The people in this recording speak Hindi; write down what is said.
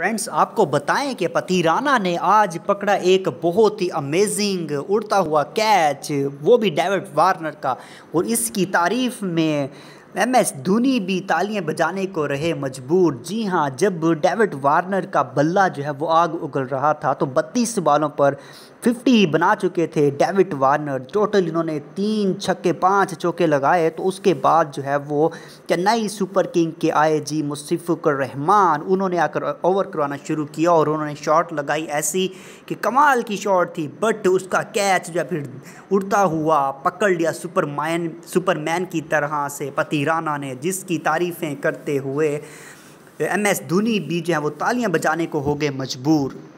फ्रेंड्स आपको बताएं कि राना ने आज पकड़ा एक बहुत ही अमेजिंग उड़ता हुआ कैच वो भी डेविड वार्नर का और इसकी तारीफ में एम एस धोनी भी तालियां बजाने को रहे मजबूर जी हाँ जब डेविड वार्नर का बल्ला जो है वो आग उगल रहा था तो 32 बालों पर 50 बना चुके थे डेविड वार्नर टोटल इन्होंने तीन छक्के पांच चौके लगाए तो उसके बाद जो है वो चेन्नई सुपर किंग के आए जी मुसिफुकर रहमान उन्होंने आकर ओवर करवाना शुरू किया और उन्होंने शॉट लगाई ऐसी कि कमाल की शॉट थी बट उसका कैच जो फिर उड़ता हुआ पकड़ लिया सुपर सुपर मैन की तरह से पति स्मृति ईराना ने जिसकी तारीफ़ें करते हुए एम एस धोनी बीजे हैं वो तालियां बजाने को हो गए मजबूर